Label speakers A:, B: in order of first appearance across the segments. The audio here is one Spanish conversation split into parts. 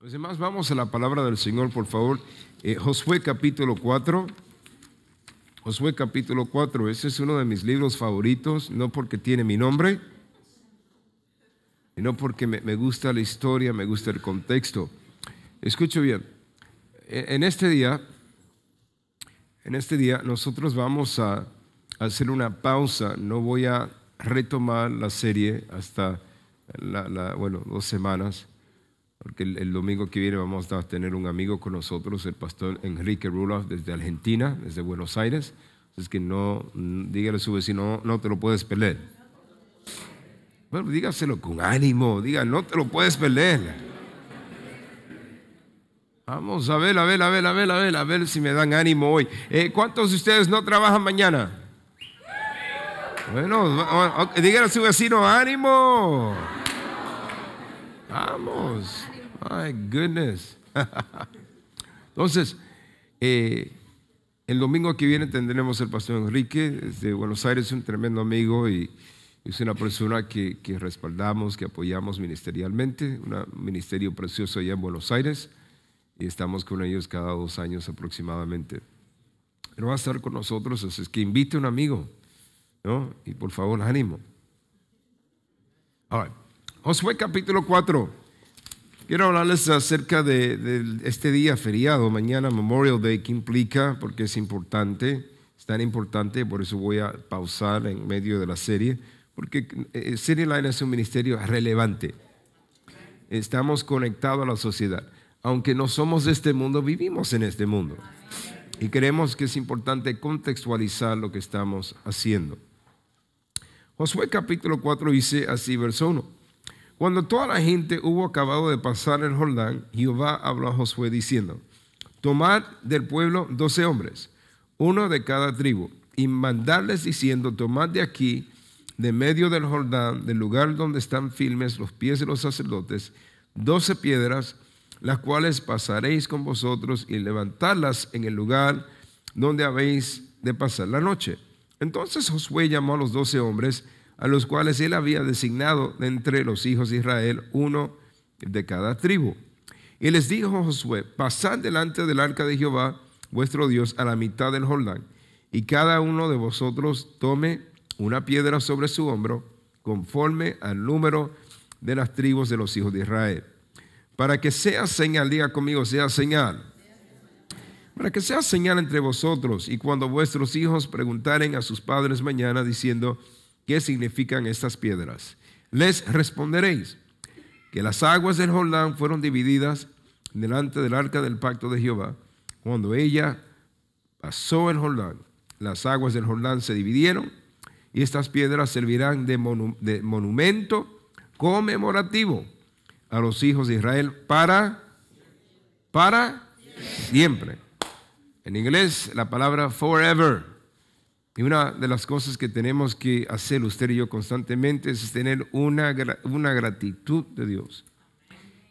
A: Los pues demás vamos a la palabra del Señor, por favor. Eh, Josué capítulo 4. Josué capítulo 4, ese es uno de mis libros favoritos, no porque tiene mi nombre, sino porque me, gusta la historia, me gusta el contexto. Escucho bien, e, en este día, en este día nosotros vamos a hacer una pausa, no voy a retomar la serie hasta, la, bueno, dos semanas porque el, domingo que viene vamos a tener un amigo con nosotros, el pastor Enrique Ruloff desde Argentina, desde Buenos Aires. Es que no, mm, dígale a su vecino, no, te lo puedes perder. Bueno, dígaselo con ánimo, diga, no te lo puedes perder. Vamos a ver, a ver, a ver, a ver, a ver, a ver si me dan ánimo hoy. Eh, ¿Cuántos de ustedes no trabajan mañana? Bueno, dígale a su vecino, ánimo. Vamos. My goodness. Entonces, eh, el domingo que viene tendremos el pastor Enrique de Buenos Aires, un tremendo amigo y es una persona que, respaldamos, que apoyamos ministerialmente, un ministerio precioso allá en Buenos Aires y estamos con ellos cada dos años aproximadamente. Pero va a estar con nosotros, así es que invite a un amigo, ¿no? Y por favor, ánimo. All Josué capítulo 4. Quiero hablarles acerca de, este día feriado, mañana Memorial Day, que implica, porque es importante, es tan importante, por eso voy a pausar en medio de la serie, porque eh, Serie Line es un ministerio relevante. Estamos conectados a la sociedad. Aunque no somos de este mundo, vivimos en este mundo. Y creemos que es importante contextualizar lo que estamos haciendo. Josué capítulo 4 dice así, verso 1. Cuando toda la gente hubo acabado de pasar el Jordán, Jehová habló a Josué diciendo, tomad del pueblo doce hombres, uno de cada tribu, y mandarles diciendo, tomad de aquí, de medio del Jordán, del lugar donde están firmes los pies de los sacerdotes, doce piedras, las cuales pasaréis con vosotros y levantarlas en el lugar donde habéis de pasar la noche. Entonces Josué llamó a los doce hombres, a los cuales él había designado de entre los hijos de Israel, uno de cada tribu. Y les dijo Josué, pasad delante del arca de Jehová, vuestro Dios, a la mitad del Jordán, y cada uno de vosotros tome una piedra sobre su hombro, conforme al número de las tribus de los hijos de Israel. Para que sea señal, diga conmigo, sea señal. Para que sea señal entre vosotros, y cuando vuestros hijos preguntaren a sus padres mañana, diciendo, ¿Qué significan estas piedras? Les responderéis que las aguas del Jordán fueron divididas delante del arca del pacto de Jehová. Cuando ella pasó el Jordán, las aguas del Jordán se dividieron y estas piedras servirán de, de monumento conmemorativo a los hijos de Israel para, para siempre. En inglés la palabra forever y una de las cosas que tenemos que hacer usted y yo constantemente es tener una, una gratitud de Dios.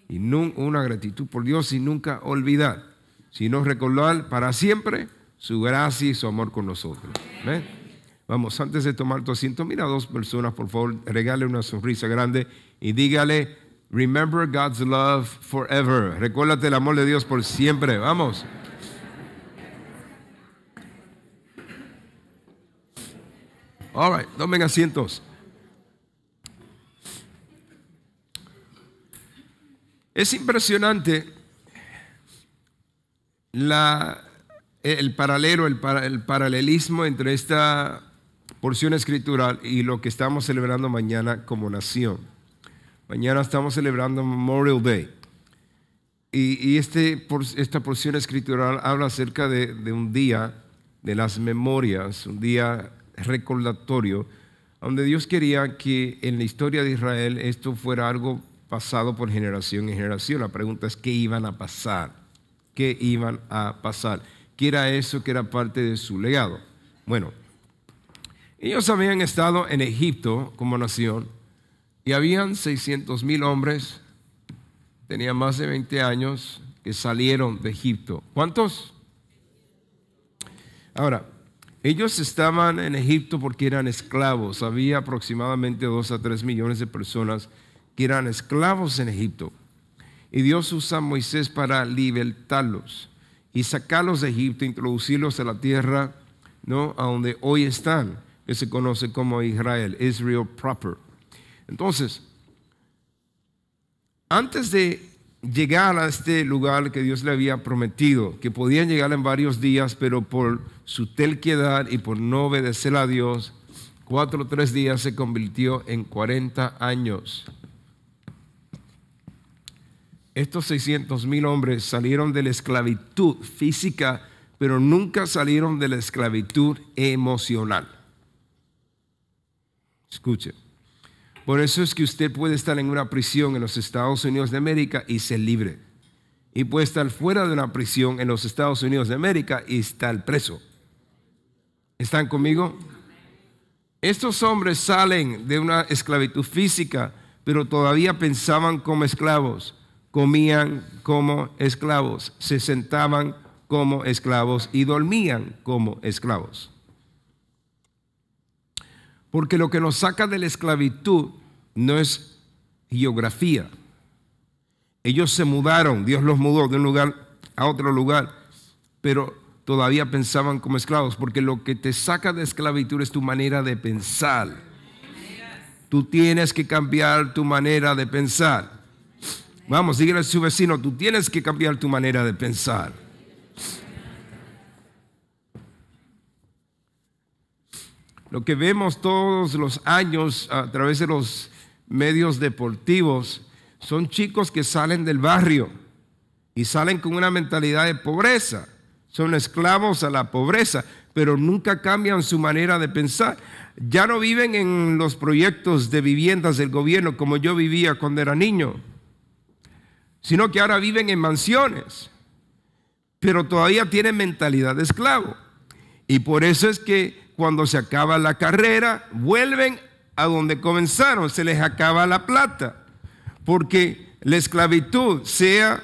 A: Y no, una gratitud por Dios y nunca olvidar, sino recordar para siempre su gracia y su amor con nosotros. Vamos, antes de tomar tu asiento, mira a dos personas, por favor, regale una sonrisa grande y dígale, remember God's love forever. Recuérdate el amor de Dios por siempre. Vamos. All right, tomen asientos. Es impresionante la, el paralelo, el, el paralelismo entre esta porción escritural y lo que estamos celebrando mañana como nación. Mañana estamos celebrando Memorial Day. Y, este, por, esta porción escritural habla acerca de, de un día de las memorias, un día recordatorio, donde Dios quería que en la historia de Israel esto fuera algo pasado por generación en generación. La pregunta es, ¿qué iban a pasar? ¿Qué iban a pasar? ¿Qué era eso que era parte de su legado? Bueno, ellos habían estado en Egipto como nación y habían 600 mil hombres, tenían más de 20 años, que salieron de Egipto. ¿Cuántos? Ahora, ellos estaban en Egipto porque eran esclavos. Había aproximadamente 2 a 3 millones de personas que eran esclavos en Egipto. Y Dios usa a Moisés para libertarlos y sacarlos de Egipto, introducirlos a la tierra, ¿no? A donde hoy están, que se conoce como Israel, Israel proper. Entonces, antes de llegar a este lugar que Dios le había prometido, que podían llegar en varios días, pero por su telquedad y por no obedecer a Dios, cuatro o tres días se convirtió en 40 años. Estos 600 mil hombres salieron de la esclavitud física, pero nunca salieron de la esclavitud emocional. Escuchen. Por eso es que usted puede estar en una prisión en los Estados Unidos de América y ser libre. Y puede estar fuera de una prisión en los Estados Unidos de América y estar preso. ¿Están conmigo? Estos hombres salen de una esclavitud física, pero todavía pensaban como esclavos, comían como esclavos, se sentaban como esclavos y dormían como esclavos. Porque lo que nos saca de la esclavitud no es geografía. Ellos se mudaron, Dios los mudó de un lugar a otro lugar, pero todavía pensaban como esclavos, porque lo que te saca de esclavitud es tu manera de pensar. Tú tienes que cambiar tu manera de pensar. Vamos, dígale a su vecino, tú tienes que cambiar tu manera de pensar. Lo que vemos todos los años a través de los medios deportivos son chicos que salen del barrio y salen con una mentalidad de pobreza. Son esclavos a la pobreza, pero nunca cambian su manera de pensar. Ya no viven en los proyectos de viviendas del gobierno como yo vivía cuando era niño, sino que ahora viven en mansiones, pero todavía tienen mentalidad de esclavo. Y por eso es que cuando se acaba la carrera, vuelven a donde comenzaron, se les acaba la plata, porque la esclavitud, sea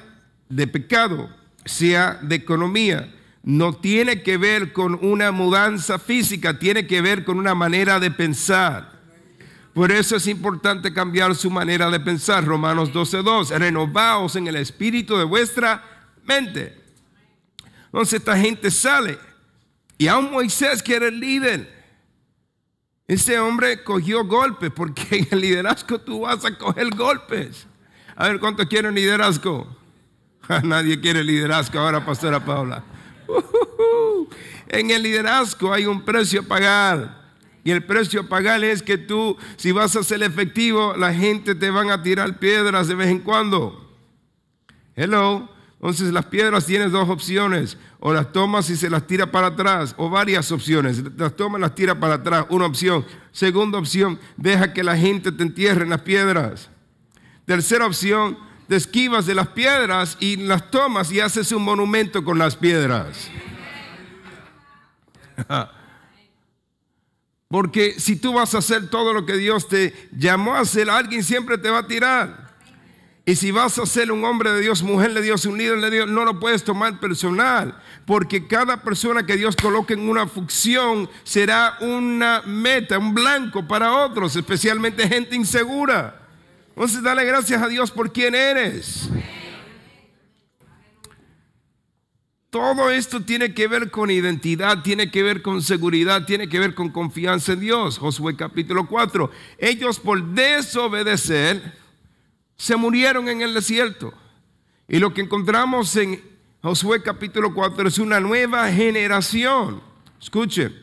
A: de pecado, sea de economía, no tiene que ver con una mudanza física, tiene que ver con una manera de pensar. Por eso es importante cambiar su manera de pensar. Romanos 12:2, renovaos en el espíritu de vuestra mente. Entonces esta gente sale y a Moisés que era el líder. Este hombre cogió golpes porque en el liderazgo tú vas a coger golpes. A ver, quiere quieren liderazgo? Nadie quiere liderazgo ahora, Pastora Paula. En el liderazgo hay un precio a pagar. Y el precio a pagar es que tú, si vas a ser efectivo, la gente te van a tirar piedras de vez en cuando. Hello. Entonces las piedras tienes dos opciones, o las tomas y se las tira para atrás, o varias opciones, las tomas y las tira para atrás, una opción. Segunda opción, deja que la gente te entierre en las piedras. Tercera opción, te esquivas de las piedras y las tomas y haces un monumento con las piedras. Porque si tú vas a hacer todo lo que Dios te llamó a hacer, alguien siempre te va a tirar. Y si vas a ser un hombre de Dios, mujer de Dios, un líder de Dios, no lo puedes tomar personal, porque cada persona que Dios coloque en una función será una meta, un blanco para otros, especialmente gente insegura. Entonces dale gracias a Dios por quién eres. Todo esto tiene que ver con identidad, tiene que ver con seguridad, tiene que ver con confianza en Dios. Josué capítulo 4. Ellos por desobedecer se murieron en el desierto. Y lo que encontramos en Josué capítulo 4 es una nueva generación. Escuchen,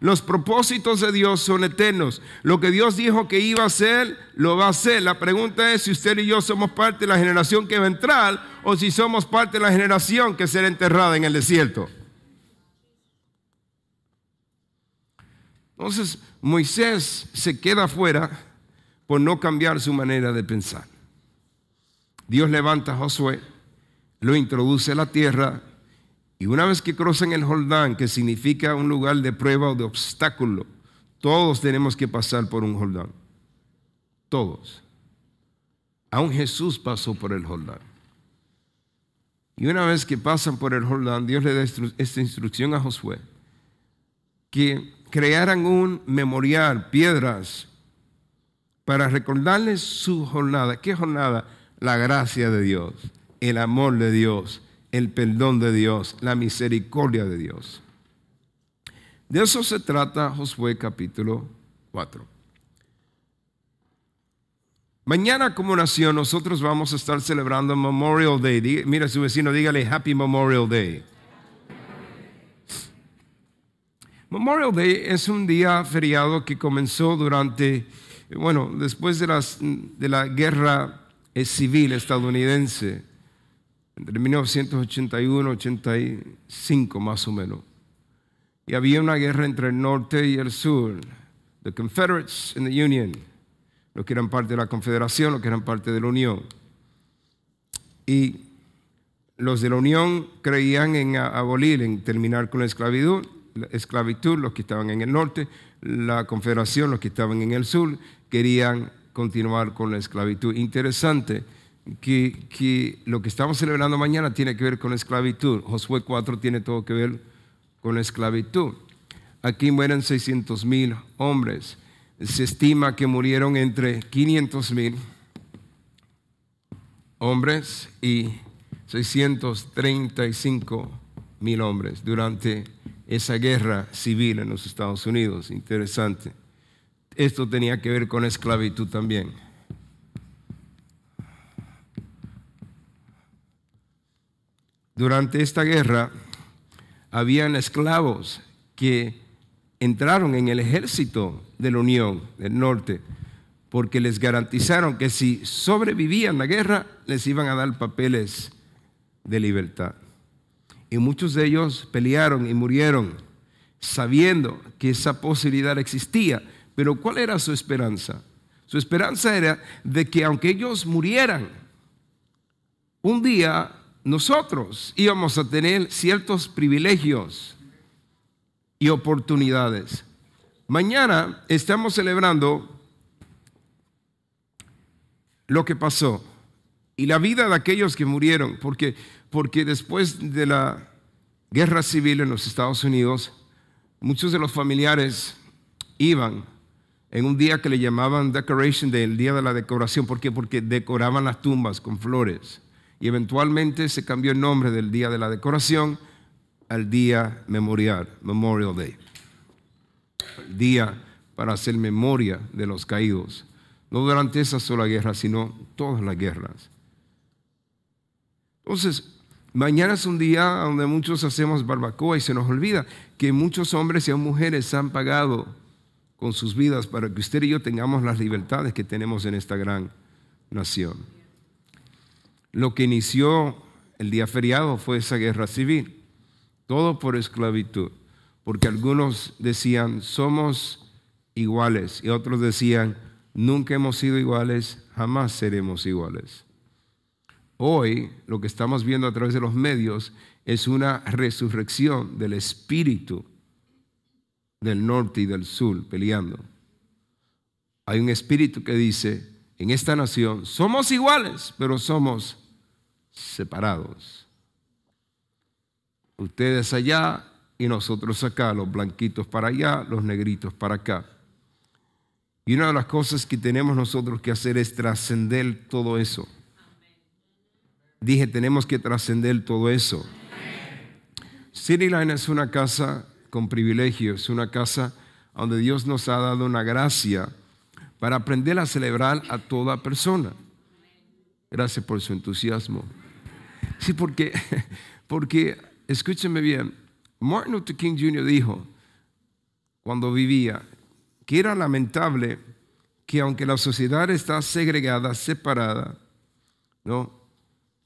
A: los propósitos de Dios son eternos. Lo que Dios dijo que iba a hacer, lo va a hacer. La pregunta es si usted y yo somos parte de la generación que va a entrar o si somos parte de la generación que será enterrada en el desierto. Entonces, Moisés se queda fuera por no cambiar su manera de pensar. Dios levanta a Josué, lo introduce a la tierra y una vez que cruzan el Jordán, que significa un lugar de prueba o de obstáculo, todos tenemos que pasar por un Jordán. Todos. Aún Jesús pasó por el Jordán. Y una vez que pasan por el Jordán, Dios le da esta instrucción a Josué, que crearan un memorial, piedras, para recordarles su jornada. ¿Qué jornada? la gracia de Dios, el amor de Dios, el perdón de Dios, la misericordia de Dios. De eso se trata Josué capítulo 4. Mañana como nación nosotros vamos a estar celebrando Memorial Day. Mira a su vecino, dígale Happy Memorial Day. Memorial Day es un día feriado que comenzó durante, bueno, después de, las, de la guerra es civil estadounidense, entre 1981 y 85 más o menos. Y había una guerra entre el norte y el sur, the Confederates and the Union, los que eran parte de la Confederación, los que eran parte de la Unión. Y los de la Unión creían en abolir, en terminar con la esclavitud, la esclavitud, los que estaban en el norte, la Confederación, los que estaban en el sur, querían continuar con la esclavitud. Interesante que, lo que estamos celebrando mañana tiene que ver con la esclavitud. Josué 4 tiene todo que ver con la esclavitud. Aquí mueren 600 mil hombres. Se estima que murieron entre 500 mil hombres y 635 mil hombres durante esa guerra civil en los Estados Unidos. Interesante. Esto tenía que ver con esclavitud también. Durante esta guerra habían esclavos que entraron en el ejército de la Unión del Norte porque les garantizaron que si sobrevivían la guerra les iban a dar papeles de libertad. Y muchos de ellos pelearon y murieron sabiendo que esa posibilidad existía pero ¿cuál era su esperanza? Su esperanza era de que aunque ellos murieran, un día nosotros íbamos a tener ciertos privilegios y oportunidades. Mañana estamos celebrando lo que pasó y la vida de aquellos que murieron, porque, porque después de la guerra civil en los Estados Unidos, muchos de los familiares iban en un día que le llamaban Decoration Day, el día de la decoración. ¿Por qué? Porque decoraban las tumbas con flores. Y eventualmente se cambió el nombre del día de la decoración al día memorial, Memorial Day. día para hacer memoria de los caídos. No durante esa sola guerra, sino todas las guerras. Entonces, mañana es un día donde muchos hacemos barbacoa y se nos olvida que muchos hombres y mujeres han pagado con sus vidas para que usted y yo tengamos las libertades que tenemos en esta gran nación. Lo que inició el día feriado fue esa guerra civil, todo por esclavitud, porque algunos decían somos iguales y otros decían nunca hemos sido iguales, jamás seremos iguales. Hoy lo que estamos viendo a través de los medios es una resurrección del espíritu del norte y del sur peleando. Hay un espíritu que dice, en esta nación somos iguales, pero somos separados. Ustedes allá y nosotros acá, los blanquitos para allá, los negritos para acá. Y una de las cosas que tenemos nosotros que hacer es trascender todo eso. Dije, tenemos que trascender todo eso. City Line es una casa con privilegios, una casa donde Dios nos ha dado una gracia para aprender a celebrar a toda persona. Gracias por su entusiasmo. Sí, porque, porque escúcheme bien, Martin Luther King Jr. dijo, cuando vivía, que era lamentable que aunque la sociedad está segregada, separada, ¿no?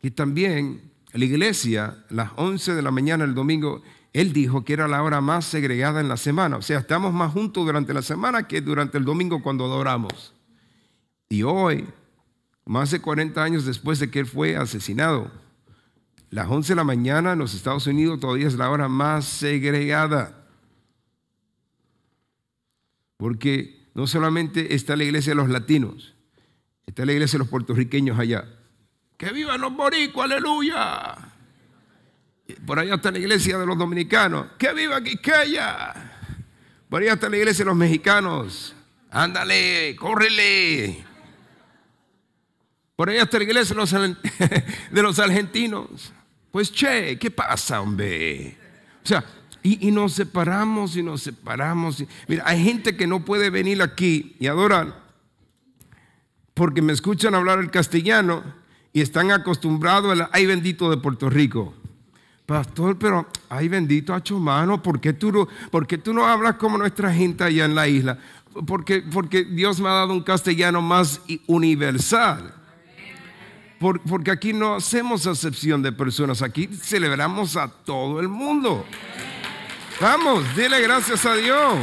A: que también la iglesia, las 11 de la mañana el domingo, él dijo que era la hora más segregada en la semana. O sea, estamos más juntos durante la semana que durante el domingo cuando adoramos. Y hoy, más de 40 años después de que él fue asesinado, las 11 de la mañana en los Estados Unidos todavía es la hora más segregada. Porque no solamente está la iglesia de los latinos, está la iglesia de los puertorriqueños allá. ¡Que vivan los boricuas! ¡Aleluya! Por allá está la iglesia de los dominicanos. ¡Que viva Quiqueya! Por allá está la iglesia de los mexicanos. ¡Ándale! ¡Córrele! Por allá está la iglesia de los, argentinos. Pues che, ¿qué pasa, hombre? O sea, y, nos separamos y nos separamos. Mira, hay gente que no puede venir aquí y adorar porque me escuchan hablar el castellano y están acostumbrados al ay bendito de Puerto Rico. Pastor, pero ay bendito hacho mano, ¿por qué, tú, tú no hablas como nuestra gente allá en la isla? Porque, porque Dios me ha dado un castellano más universal. porque aquí no hacemos acepción de personas, aquí celebramos a todo el mundo. Vamos, dile gracias a Dios.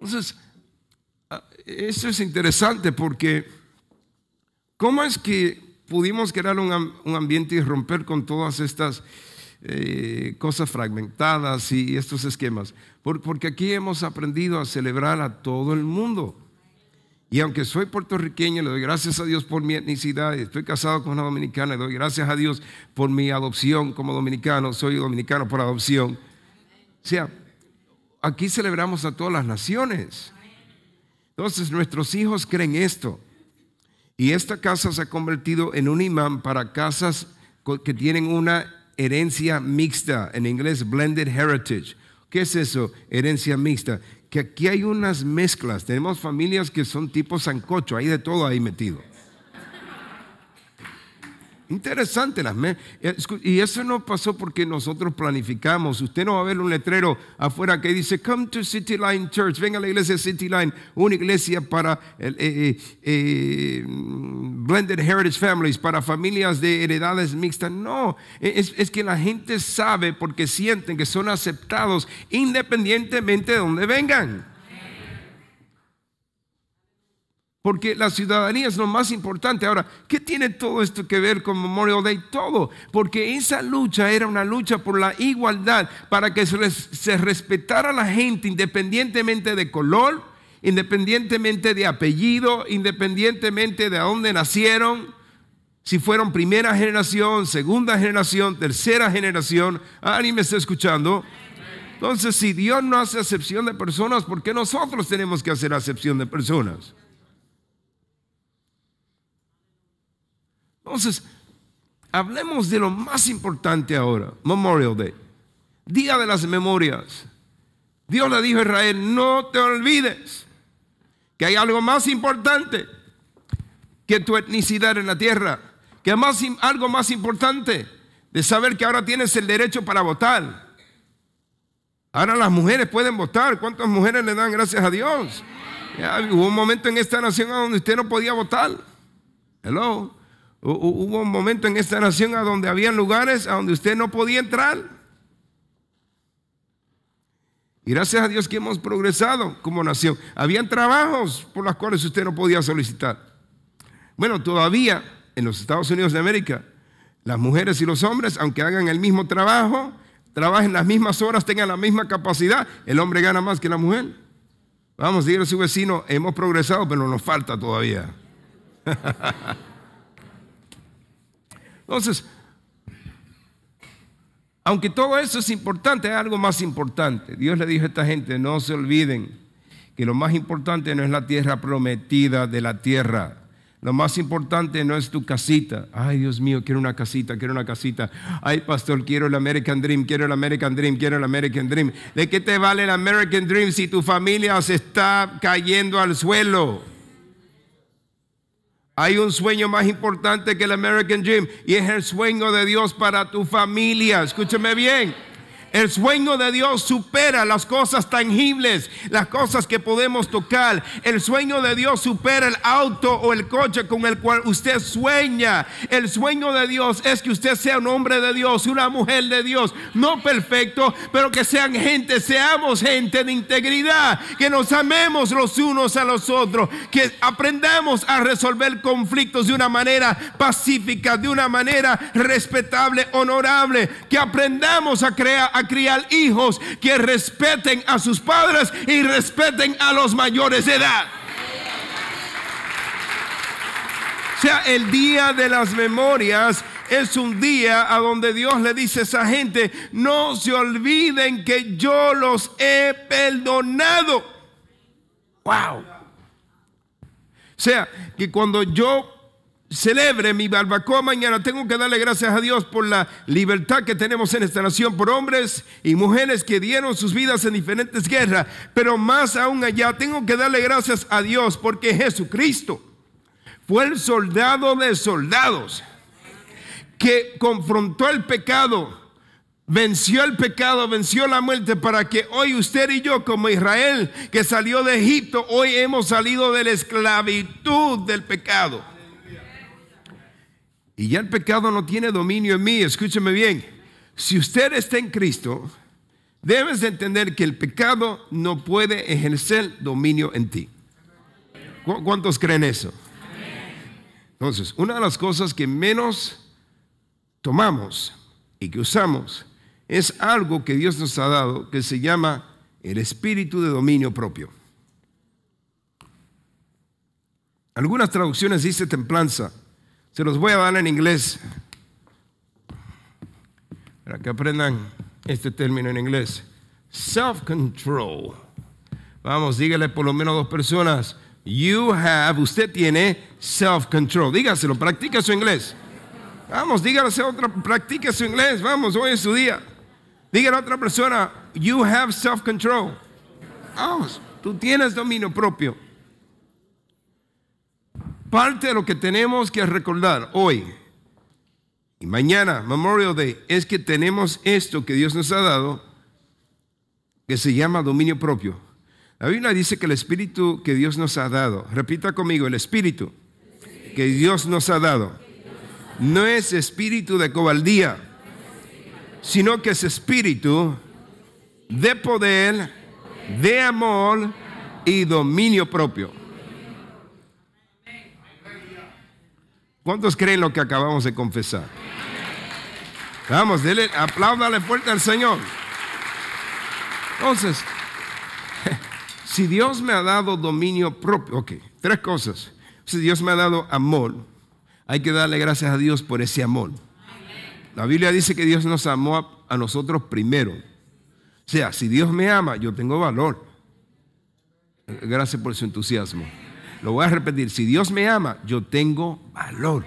A: Entonces, ah, eso es interesante porque ¿Cómo es que pudimos crear un, ambiente y romper con todas estas eh, cosas fragmentadas y estos esquemas? porque aquí hemos aprendido a celebrar a todo el mundo. Y aunque soy puertorriqueño, le doy gracias a Dios por mi etnicidad, estoy casado con una dominicana, le doy gracias a Dios por mi adopción como dominicano, soy dominicano por adopción. O sea, aquí celebramos a todas las naciones. Entonces nuestros hijos creen esto. Y esta casa se ha convertido en un imán para casas que tienen una herencia mixta, en inglés blended heritage. ¿Qué es eso? Herencia mixta. Que aquí hay unas mezclas. Tenemos familias que son tipo sancocho, hay de todo ahí metido. Interesante las eh, Y eso no pasó porque nosotros planificamos. Usted no va a ver un letrero afuera que dice, come to City Line Church, venga a la iglesia City Line, una iglesia para eh, eh, mm, Blended Heritage Families, para familias de heredades mixtas. No, e-, es, es que la gente sabe porque sienten que son aceptados independientemente de donde vengan. porque la ciudadanía es lo más importante. Ahora, ¿qué tiene todo esto que ver con Memorial Day? Todo, porque esa lucha era una lucha por la igualdad, para que se, respetara a la gente independientemente de color, independientemente de apellido, independientemente de a dónde nacieron, si fueron primera generación, segunda generación, tercera generación. ¿Alguien me está escuchando? Entonces, si Dios no hace acepción de personas, ¿por qué nosotros tenemos que hacer acepción de personas? Entonces, hablemos de lo más importante ahora, Memorial Day, Día de las Memorias. Dios le dijo a Israel, no te olvides que hay algo más importante que tu etnicidad en la tierra, que hay algo más importante de saber que ahora tienes el derecho para votar. Ahora las mujeres pueden votar. ¿Cuántas mujeres le dan gracias a Dios? hubo un momento en esta nación donde usted no podía votar. Hello. Hubo un momento en esta nación a donde había lugares a donde usted no podía entrar. Y gracias a Dios que hemos progresado como nación. Habían trabajos por los cuales usted no podía solicitar. Bueno, todavía en los Estados Unidos de América, las mujeres y los hombres, aunque hagan el mismo trabajo, trabajen las mismas horas, tengan la misma capacidad, el hombre gana más que la mujer. Vamos, dígale a su vecino, hemos progresado, pero nos falta todavía. Entonces, aunque todo eso es importante, hay algo más importante. Dios le dijo a esta gente, no se olviden que lo más importante no es la tierra prometida de la tierra. Lo más importante no es tu casita. Ay, Dios mío, quiero una casita, quiero una casita. Ay, pastor, quiero el American Dream, quiero el American Dream, quiero el American Dream. ¿De qué te vale el American Dream si tu familia se está cayendo al suelo? Hay un sueño más importante que el American Dream y es el sueño de Dios para tu familia. Escúchame bien. El sueño de Dios supera las cosas tangibles, las cosas que podemos tocar. El sueño de Dios supera el auto o el coche con el cual usted sueña. El sueño de Dios es que usted sea un hombre de Dios, una mujer de Dios, no perfecto, pero que sean gente, seamos gente de integridad, que nos amemos los unos a los otros, que aprendamos a resolver conflictos de una manera pacífica, de una manera respetable, honorable, que aprendamos a crear criar hijos que respeten a sus padres y respeten a los mayores de edad. O sea, el día de las memorias es un día a donde Dios le dice a esa gente, no se olviden que yo los he perdonado. Wow. O sea, que cuando yo celebre mi barbacoa mañana. Tengo que darle gracias a Dios por la libertad que tenemos en esta nación, por hombres y mujeres que dieron sus vidas en diferentes guerras. Pero más aún allá, tengo que darle gracias a Dios porque Jesucristo fue el soldado de soldados que confrontó el pecado. Venció el pecado, venció la muerte para que hoy usted y yo como Israel que salió de Egipto, hoy hemos salido de la esclavitud del pecado y ya el pecado no tiene dominio en mí. Escúcheme bien, si usted está en Cristo, debes entender que el pecado no puede ejercer dominio en ti. ¿Cuántos creen eso? Entonces, una de las cosas que menos tomamos y que usamos es algo que Dios nos ha dado que se llama el espíritu de dominio propio. Algunas traducciones dice templanza, se los voy a dar en inglés para que aprendan este término en inglés. Self-control. Vamos, dígale por lo menos a dos personas. You have, usted tiene self-control. Dígaselo, practica su inglés. Vamos, dígale a otra, practica su inglés. Vamos, hoy es su día. Dígale a otra persona, you have self-control. Vamos, tú tienes dominio propio. Parte de lo que tenemos que recordar hoy y mañana, Memorial Day, es que tenemos esto que Dios nos ha dado, que se llama dominio propio. La Biblia dice que el Espíritu que Dios nos ha dado, repita conmigo, el Espíritu que Dios nos ha dado, no es espíritu de cobardía, sino que es espíritu de poder, de amor y dominio propio. ¿Cuántos creen lo que acabamos de confesar? Vamos, dele, apláudale fuerte al Señor. Entonces, si Dios me ha dado dominio propio, ok, tres cosas. Si Dios me ha dado amor, hay que darle gracias a Dios por ese amor. La Biblia dice que Dios nos amó a nosotros primero. O sea, si Dios me ama, yo tengo valor. Gracias por su entusiasmo. Lo voy a repetir, si Dios me ama, yo tengo valor.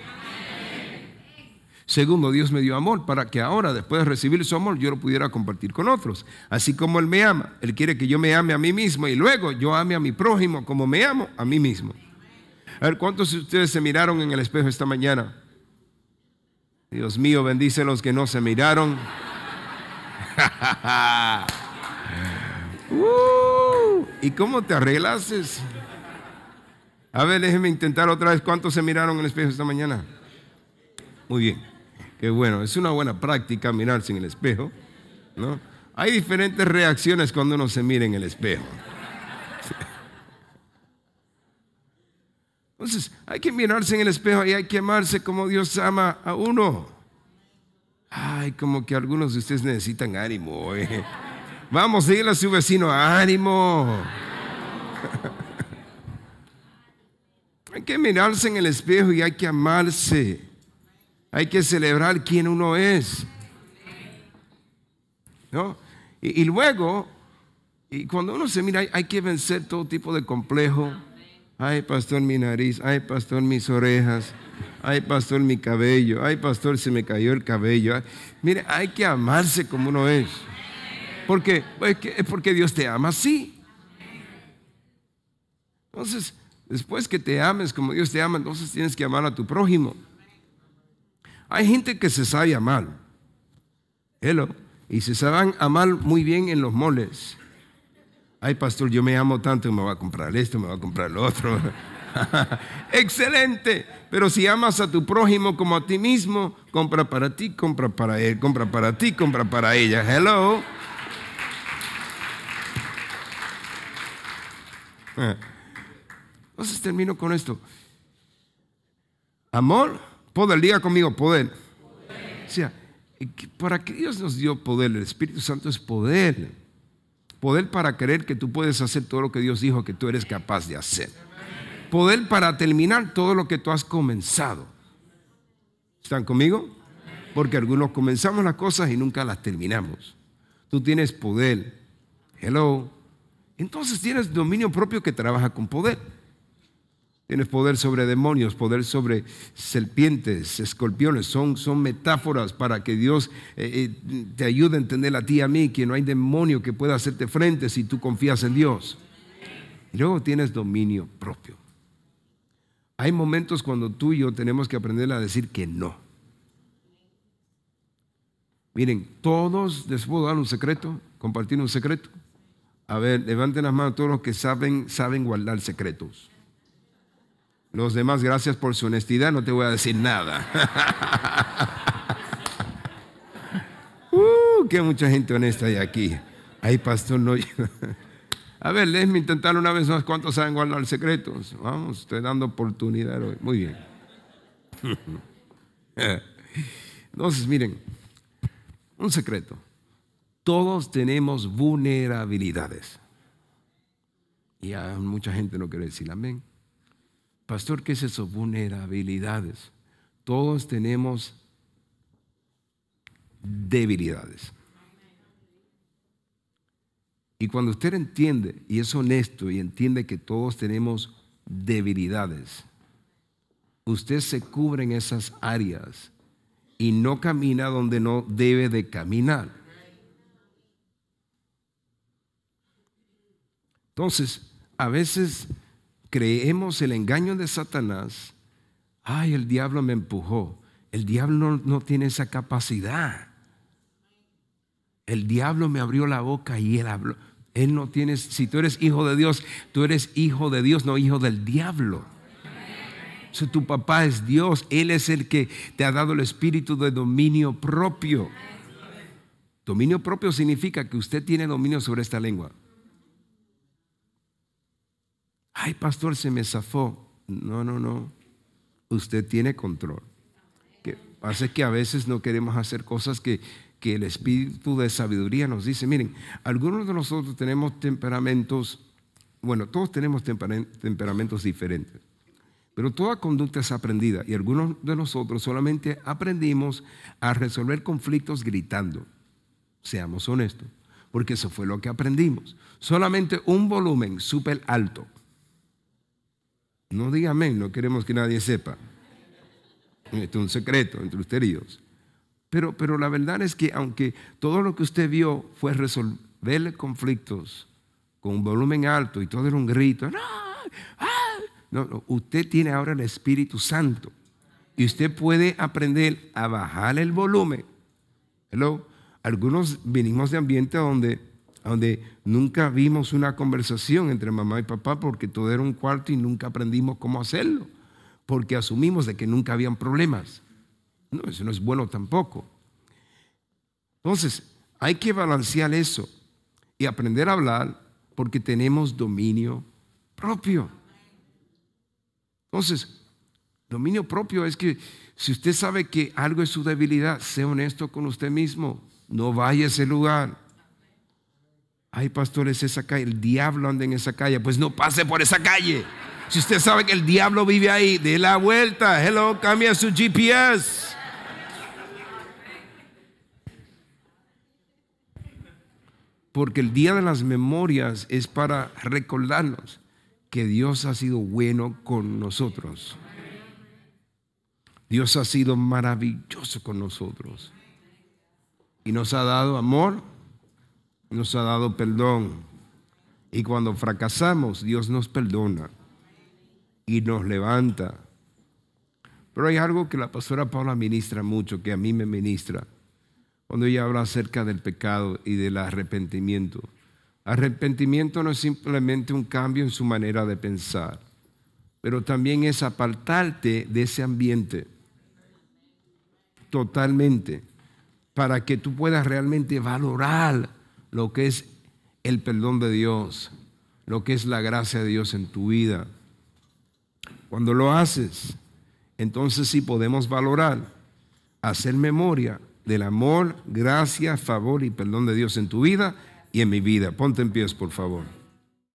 A: Segundo, Dios me dio amor para que ahora, después de recibir su amor, yo lo pudiera compartir con otros. Así como Él me ama, Él quiere que yo me ame a mí mismo y luego yo ame a mi prójimo como me amo a mí mismo. A ver, ¿cuántos de ustedes se miraron en el espejo esta mañana? Dios mío, bendice los que no se miraron. Uh, ¿Y cómo te arreglases. A ver, déjenme intentar otra vez. ¿Cuántos se miraron en el espejo esta mañana? Muy bien. Qué bueno. Es una buena práctica mirarse en el espejo. ¿no? Hay diferentes reacciones cuando uno se mira en el espejo. Entonces, hay que mirarse en el espejo y hay que amarse como Dios ama a uno. Ay, como que algunos de ustedes necesitan ánimo. ¿eh? Vamos, dígale a su vecino, ánimo. que mirarse en el espejo y hay que amarse. Hay que celebrar quién uno es. ¿No? Y, luego, y cuando uno se mira, hay, que vencer todo tipo de complejo. Ay, pastor, mi nariz. Ay, pastor, mis orejas. Ay, pastor, mi cabello. Ay, pastor, se me cayó el cabello. mire, hay que amarse como uno es. Porque, es porque Dios te ama así. Entonces, Después que te ames como Dios te ama, entonces tienes que amar a tu prójimo. Hay gente que se sabe amar. Hello. Y se saben amar muy bien en los moles. Ay, pastor, yo me amo tanto que me va a comprar esto, me va a comprar lo otro. Excelente. Pero si amas a tu prójimo como a ti mismo, compra para ti, compra para él, compra para ti, compra para ella. Hello. Eh. Entonces termino con esto. Amor, poder, diga conmigo, poder. O sea, para que Dios nos dio poder, el Espíritu Santo es poder. Poder para creer que tú puedes hacer todo lo que Dios dijo que tú eres capaz de hacer. Poder para terminar todo lo que tú has comenzado. ¿Están conmigo? Porque algunos comenzamos las cosas y nunca las terminamos. Tú tienes poder. Hello. Entonces tienes dominio propio que trabaja con poder. Tienes poder sobre demonios, poder sobre serpientes, escorpiones. Son, son metáforas para que Dios eh, eh, te ayude a entender a ti y a mí que no hay demonio que pueda hacerte frente si tú confías en Dios. Y luego tienes dominio propio. Hay momentos cuando tú y yo tenemos que aprender a decir que no. Miren, todos, les puedo dar un secreto, compartir un secreto. A ver, levanten las manos todos los que saben, saben guardar secretos. Los demás, gracias por su honestidad, no te voy a decir nada. uh, qué mucha gente honesta hay aquí. Hay pastor, a ver, déjenme intentar una vez más cuántos saben guardar secretos. Vamos, estoy dando oportunidad hoy. Muy bien. Entonces, miren, un secreto. Todos tenemos vulnerabilidades. Y a mucha gente no quiere decir amén. Pastor, ¿qué es eso? Vulnerabilidades. Todos tenemos debilidades. Y cuando usted entiende y es honesto y entiende que todos tenemos debilidades, usted se cubre en esas áreas y no camina donde no debe de caminar. Entonces, a veces creemos el engaño de Satanás, ay, el diablo me empujó. El diablo no, tiene esa capacidad. El diablo me abrió la boca y él habló. Él no tiene, si tú eres hijo de Dios, tú eres hijo de Dios, no hijo del diablo. Si tu papá es Dios, Él es el que te ha dado el espíritu de dominio propio. Dominio propio significa que usted tiene dominio sobre esta lengua ay pastor, se me zafó. No, no, no. Usted tiene control. Que pasa que a veces no queremos hacer cosas que, que el espíritu de sabiduría nos dice. Miren, algunos de nosotros tenemos temperamentos, bueno, todos tenemos temperamentos diferentes. Pero toda conducta es aprendida y algunos de nosotros solamente aprendimos a resolver conflictos gritando. Seamos honestos, porque eso fue lo que aprendimos. Solamente un volumen súper alto no diga amén, no queremos que nadie sepa. Esto es un secreto entre ustedes. Pero, pero la verdad es que aunque todo lo que usted vio fue resolver conflictos con un volumen alto y todo era un grito, no, ah". no, usted tiene ahora el Espíritu Santo y usted puede aprender a bajar el volumen. Hello. Algunos venimos de ambiente donde donde nunca vimos una conversación entre mamá y papá porque todo era un cuarto y nunca aprendimos cómo hacerlo, porque asumimos de que nunca habían problemas. No, eso no es bueno tampoco. Entonces, hay que balancear eso y aprender a hablar porque tenemos dominio propio. Entonces, dominio propio es que si usted sabe que algo es su debilidad, sea honesto con usted mismo, no vaya a ese lugar. Ay, pastores, esa calle, el diablo anda en esa calle. Pues no pase por esa calle. Si usted sabe que el diablo vive ahí, de la vuelta. Hello, cambia su GPS. Porque el día de las memorias es para recordarnos que Dios ha sido bueno con nosotros. Dios ha sido maravilloso con nosotros. Y nos ha dado amor, nos ha dado perdón. Y cuando fracasamos, Dios nos perdona y nos levanta. Pero hay algo que la pastora Paula ministra mucho, que a mí me ministra, cuando ella habla acerca del pecado y del arrepentimiento. Arrepentimiento no es simplemente un cambio en su manera de pensar, pero también es apartarte de ese ambiente totalmente para que tú puedas realmente valorar lo que es el perdón de Dios, lo que es la gracia de Dios en tu vida. Cuando lo haces, entonces sí podemos valorar, hacer memoria del amor, gracia, favor y perdón de Dios en tu vida y en mi vida. Ponte en pies, por favor.